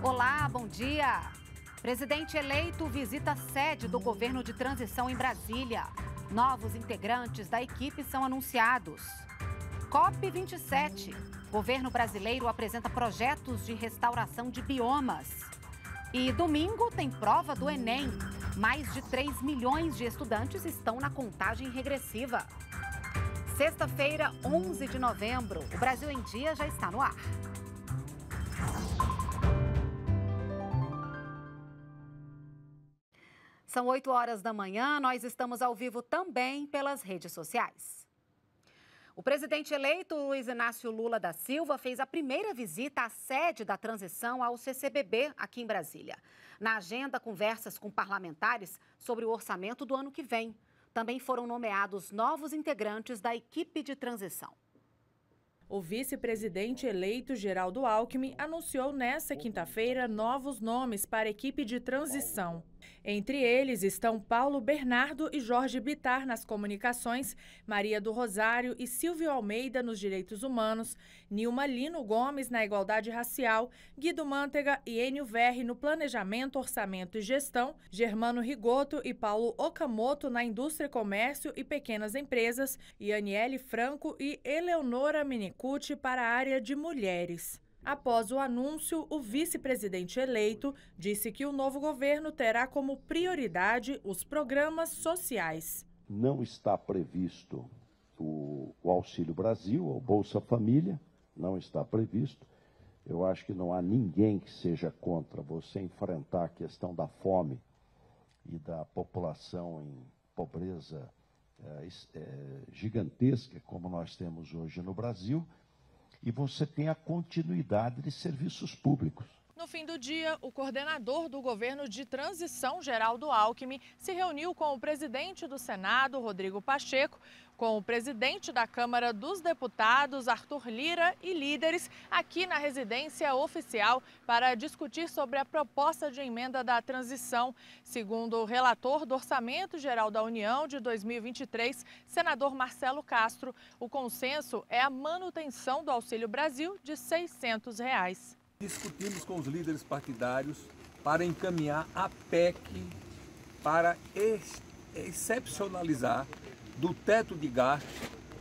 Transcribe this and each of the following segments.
Olá, bom dia. Presidente eleito visita sede do governo de transição em Brasília. Novos integrantes da equipe são anunciados. COP27. Governo brasileiro apresenta projetos de restauração de biomas. E domingo tem prova do Enem. Mais de 3 milhões de estudantes estão na contagem regressiva. Sexta-feira, 11 de novembro. O Brasil em Dia já está no ar. São 8 horas da manhã, nós estamos ao vivo também pelas redes sociais. O presidente eleito Luiz Inácio Lula da Silva fez a primeira visita à sede da transição ao CCBB aqui em Brasília. Na agenda, conversas com parlamentares sobre o orçamento do ano que vem. Também foram nomeados novos integrantes da equipe de transição. O vice-presidente eleito Geraldo Alckmin anunciou nesta quinta-feira novos nomes para a equipe de transição. Entre eles estão Paulo Bernardo e Jorge Bitar nas comunicações, Maria do Rosário e Silvio Almeida nos direitos humanos, Nilma Lino Gomes na igualdade racial, Guido Mantega e Enio Verri no planejamento, orçamento e gestão, Germano Rigoto e Paulo Okamoto na indústria, comércio e pequenas empresas, e Aniele Franco e Eleonora Minicucci para a área de mulheres. Após o anúncio, o vice-presidente eleito disse que o novo governo terá como prioridade os programas sociais. Não está previsto o, o Auxílio Brasil, o Bolsa Família, não está previsto. Eu acho que não há ninguém que seja contra você enfrentar a questão da fome e da população em pobreza é, é, gigantesca, como nós temos hoje no Brasil e você tem a continuidade de serviços públicos. No fim do dia, o coordenador do governo de transição, Geraldo Alckmin, se reuniu com o presidente do Senado, Rodrigo Pacheco, com o presidente da Câmara dos Deputados, Arthur Lira, e líderes aqui na residência oficial para discutir sobre a proposta de emenda da transição. Segundo o relator do Orçamento Geral da União de 2023, senador Marcelo Castro, o consenso é a manutenção do Auxílio Brasil de R$ 600. Reais. Discutimos com os líderes partidários para encaminhar a PEC para ex excepcionalizar do teto de gastos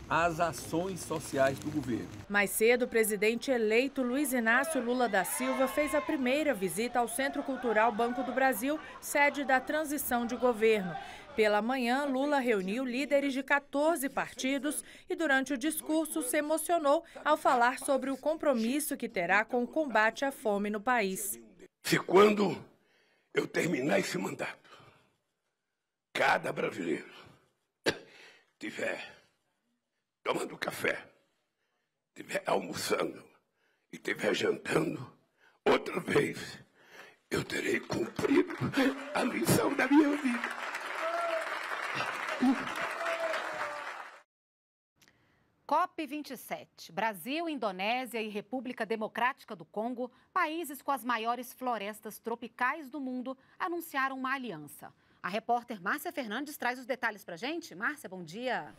as ações sociais do governo. Mais cedo, o presidente eleito Luiz Inácio Lula da Silva fez a primeira visita ao Centro Cultural Banco do Brasil, sede da transição de governo. Pela manhã, Lula reuniu líderes de 14 partidos e, durante o discurso, se emocionou ao falar sobre o compromisso que terá com o combate à fome no país. Se quando eu terminar esse mandato, cada brasileiro tiver tomando café, tiver almoçando e tiver jantando, outra vez eu terei cumprido a missão da minha vida. COP27. Brasil, Indonésia e República Democrática do Congo, países com as maiores florestas tropicais do mundo, anunciaram uma aliança. A repórter Márcia Fernandes traz os detalhes para gente. Márcia, bom dia.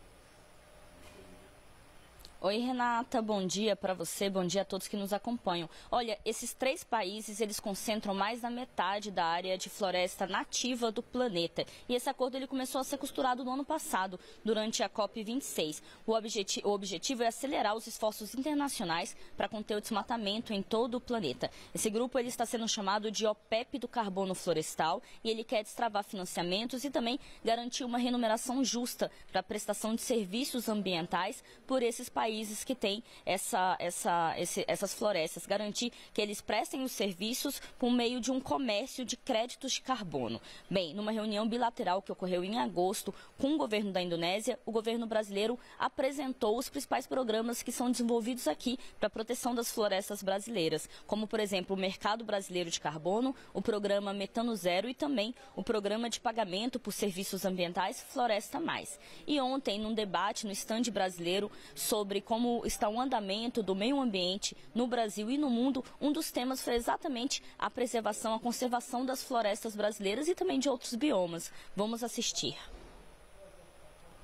Oi, Renata, bom dia para você, bom dia a todos que nos acompanham. Olha, esses três países, eles concentram mais da metade da área de floresta nativa do planeta. E esse acordo ele começou a ser costurado no ano passado, durante a COP 26. O, o objetivo é acelerar os esforços internacionais para conter o desmatamento em todo o planeta. Esse grupo ele está sendo chamado de OPEP do carbono florestal e ele quer destravar financiamentos e também garantir uma remuneração justa para a prestação de serviços ambientais por esses países países que têm essa, essa, esse, essas florestas, garantir que eles prestem os serviços por meio de um comércio de créditos de carbono. Bem, numa reunião bilateral que ocorreu em agosto com o governo da Indonésia, o governo brasileiro apresentou os principais programas que são desenvolvidos aqui para a proteção das florestas brasileiras, como, por exemplo, o Mercado Brasileiro de Carbono, o programa Metano Zero e também o programa de pagamento por serviços ambientais Floresta Mais. E ontem, num debate no estande brasileiro sobre sobre como está o andamento do meio ambiente no Brasil e no mundo, um dos temas foi exatamente a preservação, a conservação das florestas brasileiras e também de outros biomas. Vamos assistir.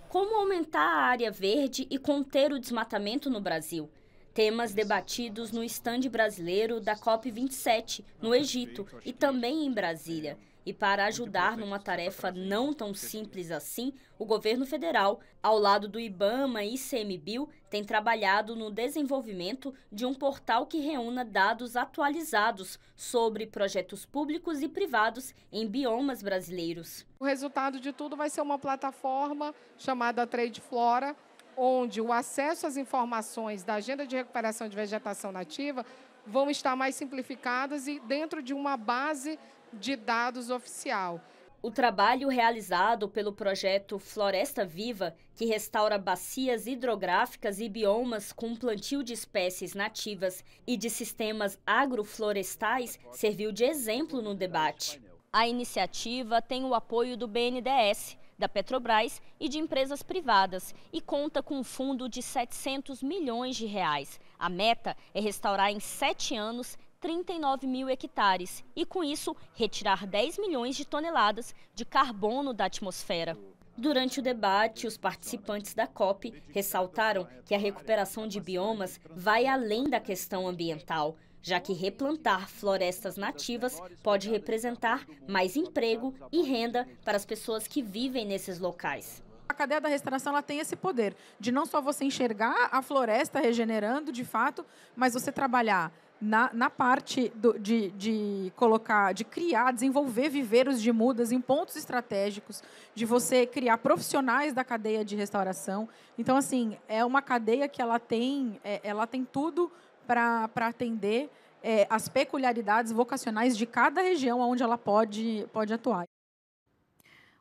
Como aumentar a área verde e conter o desmatamento no Brasil? Temas debatidos no estande brasileiro da COP27, no Egito e também em Brasília. E para ajudar numa tarefa não tão simples assim, o governo federal, ao lado do IBAMA e ICMBio, tem trabalhado no desenvolvimento de um portal que reúna dados atualizados sobre projetos públicos e privados em biomas brasileiros. O resultado de tudo vai ser uma plataforma chamada Trade Flora, onde o acesso às informações da Agenda de Recuperação de Vegetação Nativa vão estar mais simplificadas e dentro de uma base de dados oficial. O trabalho realizado pelo projeto Floresta Viva, que restaura bacias hidrográficas e biomas com plantio de espécies nativas e de sistemas agroflorestais, serviu de exemplo no debate. A iniciativa tem o apoio do BNDES, da Petrobras e de empresas privadas e conta com um fundo de 700 milhões de reais. A meta é restaurar em sete anos 39 mil hectares e, com isso, retirar 10 milhões de toneladas de carbono da atmosfera. Durante o debate, os participantes da COP ressaltaram que a recuperação de biomas vai além da questão ambiental já que replantar florestas nativas pode representar mais emprego e renda para as pessoas que vivem nesses locais. A cadeia da restauração ela tem esse poder de não só você enxergar a floresta regenerando de fato, mas você trabalhar na, na parte do, de, de colocar, de criar, desenvolver viveiros de mudas em pontos estratégicos, de você criar profissionais da cadeia de restauração. Então, assim, é uma cadeia que ela tem, é, ela tem tudo para atender é, as peculiaridades vocacionais de cada região onde ela pode, pode atuar.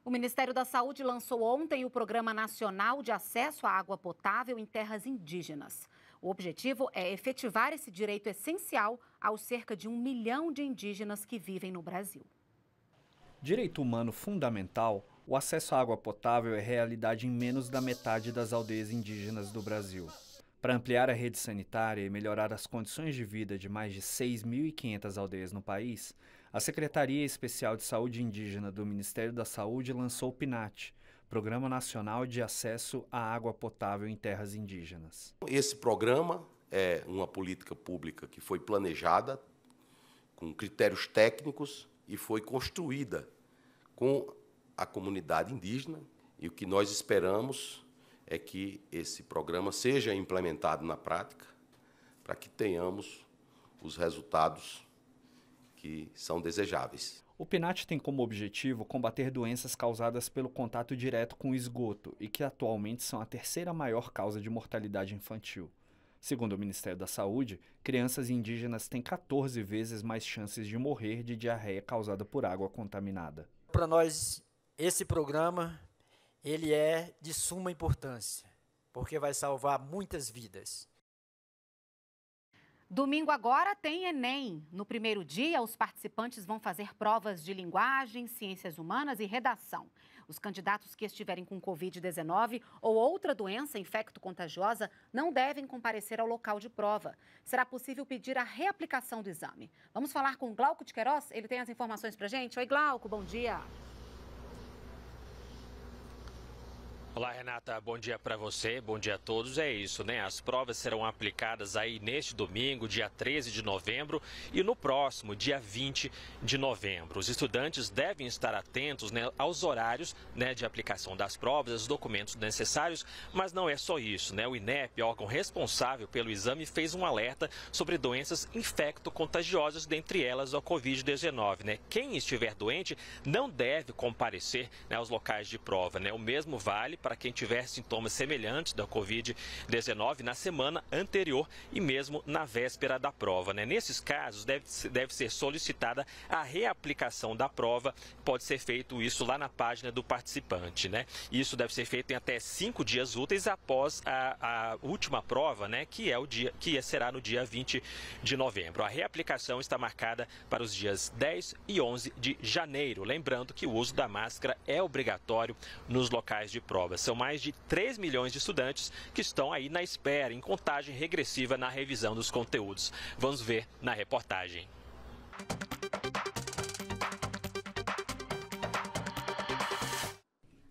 O Ministério da Saúde lançou ontem o Programa Nacional de Acesso à Água Potável em Terras Indígenas. O objetivo é efetivar esse direito essencial aos cerca de um milhão de indígenas que vivem no Brasil. Direito humano fundamental, o acesso à água potável é realidade em menos da metade das aldeias indígenas do Brasil. Para ampliar a rede sanitária e melhorar as condições de vida de mais de 6.500 aldeias no país, a Secretaria Especial de Saúde Indígena do Ministério da Saúde lançou o PNAT, Programa Nacional de Acesso à Água Potável em Terras Indígenas. Esse programa é uma política pública que foi planejada com critérios técnicos e foi construída com a comunidade indígena e o que nós esperamos é que esse programa seja implementado na prática para que tenhamos os resultados que são desejáveis. O PNAT tem como objetivo combater doenças causadas pelo contato direto com esgoto e que atualmente são a terceira maior causa de mortalidade infantil. Segundo o Ministério da Saúde, crianças indígenas têm 14 vezes mais chances de morrer de diarreia causada por água contaminada. Para nós, esse programa ele é de suma importância, porque vai salvar muitas vidas. Domingo agora tem Enem. No primeiro dia, os participantes vão fazer provas de linguagem, ciências humanas e redação. Os candidatos que estiverem com Covid-19 ou outra doença infecto-contagiosa não devem comparecer ao local de prova. Será possível pedir a reaplicação do exame. Vamos falar com Glauco de Queiroz? Ele tem as informações para gente. Oi, Glauco, bom dia. Bom dia. Olá, Renata. Bom dia para você, bom dia a todos. É isso, né? As provas serão aplicadas aí neste domingo, dia 13 de novembro, e no próximo, dia 20 de novembro. Os estudantes devem estar atentos né, aos horários né, de aplicação das provas, os documentos necessários, mas não é só isso, né? O INEP, órgão responsável pelo exame, fez um alerta sobre doenças infecto-contagiosas, dentre elas a Covid-19, né? Quem estiver doente não deve comparecer né, aos locais de prova, né? O mesmo vale para quem tiver sintomas semelhantes da Covid-19 na semana anterior e mesmo na véspera da prova. Né? Nesses casos, deve, deve ser solicitada a reaplicação da prova, pode ser feito isso lá na página do participante. Né? Isso deve ser feito em até cinco dias úteis após a, a última prova, né? que, é o dia, que será no dia 20 de novembro. A reaplicação está marcada para os dias 10 e 11 de janeiro. Lembrando que o uso da máscara é obrigatório nos locais de prova. São mais de 3 milhões de estudantes que estão aí na espera, em contagem regressiva na revisão dos conteúdos. Vamos ver na reportagem.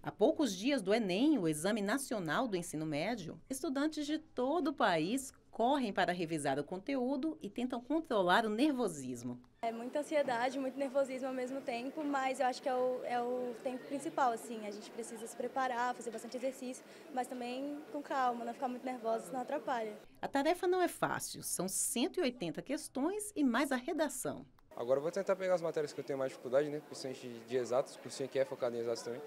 Há poucos dias do Enem, o Exame Nacional do Ensino Médio, estudantes de todo o país correm para revisar o conteúdo e tentam controlar o nervosismo. É muita ansiedade, muito nervosismo ao mesmo tempo, mas eu acho que é o, é o tempo principal, assim. A gente precisa se preparar, fazer bastante exercício, mas também com calma, não ficar muito nervoso, não atrapalha. A tarefa não é fácil, são 180 questões e mais a redação. Agora eu vou tentar pegar as matérias que eu tenho mais dificuldade, né? Principalmente de exatos, por cursinho que é focado em exatos também.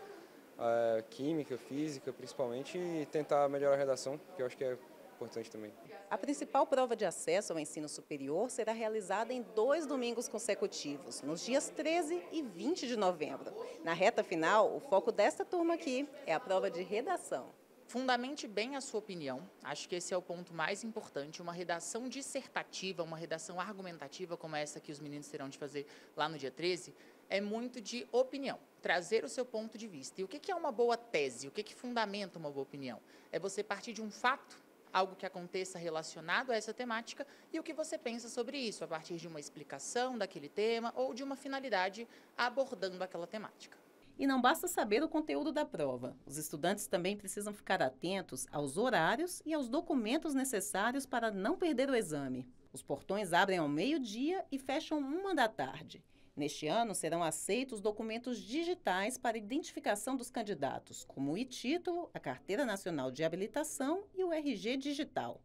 Eh, química, física, principalmente, e tentar melhorar a redação, que eu acho que é importante também. A principal prova de acesso ao ensino superior será realizada em dois domingos consecutivos, nos dias 13 e 20 de novembro. Na reta final, o foco desta turma aqui é a prova de redação. Fundamente bem a sua opinião, acho que esse é o ponto mais importante. Uma redação dissertativa, uma redação argumentativa como essa que os meninos terão de fazer lá no dia 13, é muito de opinião, trazer o seu ponto de vista. E o que é uma boa tese? O que fundamenta uma boa opinião? É você partir de um fato algo que aconteça relacionado a essa temática e o que você pensa sobre isso, a partir de uma explicação daquele tema ou de uma finalidade abordando aquela temática. E não basta saber o conteúdo da prova. Os estudantes também precisam ficar atentos aos horários e aos documentos necessários para não perder o exame. Os portões abrem ao meio-dia e fecham uma da tarde. Neste ano, serão aceitos documentos digitais para identificação dos candidatos, como o e-título, a Carteira Nacional de Habilitação e o RG Digital.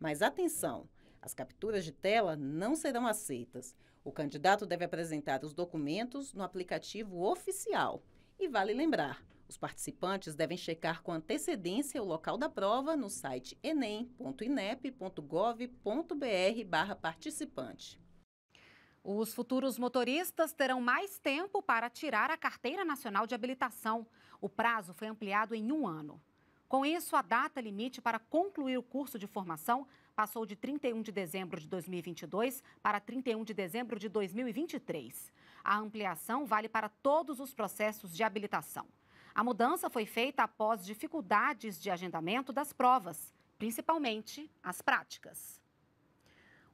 Mas atenção! As capturas de tela não serão aceitas. O candidato deve apresentar os documentos no aplicativo oficial. E vale lembrar, os participantes devem checar com antecedência o local da prova no site enem.inep.gov.br/participante. Os futuros motoristas terão mais tempo para tirar a Carteira Nacional de Habilitação. O prazo foi ampliado em um ano. Com isso, a data limite para concluir o curso de formação passou de 31 de dezembro de 2022 para 31 de dezembro de 2023. A ampliação vale para todos os processos de habilitação. A mudança foi feita após dificuldades de agendamento das provas, principalmente as práticas.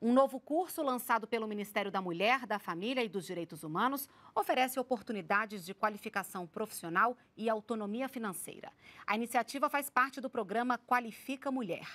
Um novo curso lançado pelo Ministério da Mulher, da Família e dos Direitos Humanos oferece oportunidades de qualificação profissional e autonomia financeira. A iniciativa faz parte do programa Qualifica Mulher.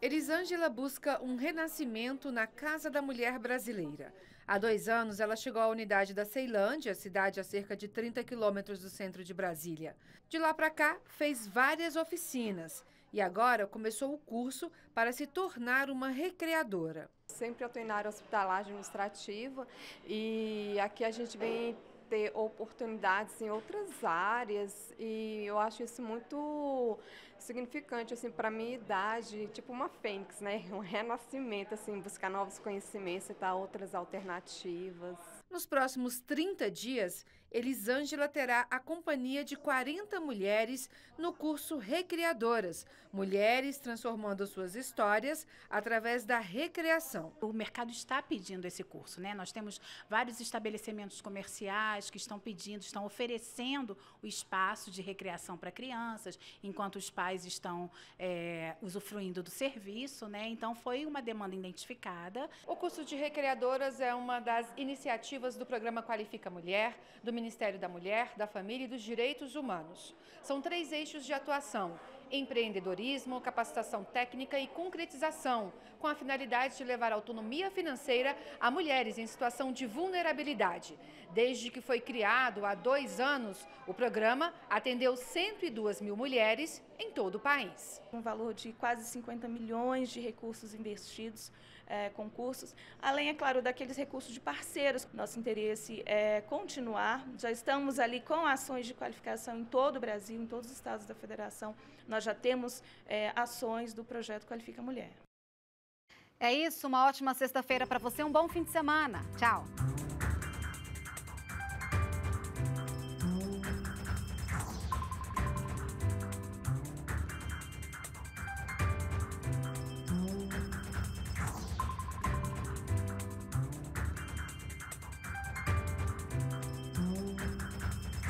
Elisângela busca um renascimento na Casa da Mulher Brasileira. Há dois anos, ela chegou à unidade da Ceilândia, cidade a cerca de 30 quilômetros do centro de Brasília. De lá para cá, fez várias oficinas e agora começou o curso para se tornar uma recreadora. Sempre atuei na área hospitalar administrativa e aqui a gente vem ter oportunidades em outras áreas e eu acho isso muito significante assim para minha idade, tipo uma fênix, né? Um renascimento assim, buscar novos conhecimentos e outras alternativas. Nos próximos 30 dias, Elisângela terá a companhia de 40 mulheres no curso Recreadoras, mulheres transformando suas histórias através da recreação. O mercado está pedindo esse curso, né? Nós temos vários estabelecimentos comerciais que estão pedindo, estão oferecendo o espaço de recreação para crianças, enquanto os pais estão é, usufruindo do serviço, né? Então foi uma demanda identificada. O curso de Recreadoras é uma das iniciativas do programa Qualifica Mulher, do Ministério da Mulher, da Família e dos Direitos Humanos. São três eixos de atuação: empreendedorismo, capacitação técnica e concretização, com a finalidade de levar autonomia financeira a mulheres em situação de vulnerabilidade. Desde que foi criado há dois anos, o programa atendeu 102 mil mulheres em todo o país. Um valor de quase 50 milhões de recursos investidos, é, concursos, além, é claro, daqueles recursos de parceiros. Nosso interesse é continuar, já estamos ali com ações de qualificação em todo o Brasil, em todos os estados da federação, nós já temos é, ações do projeto Qualifica Mulher. É isso, uma ótima sexta-feira para você, um bom fim de semana. Tchau!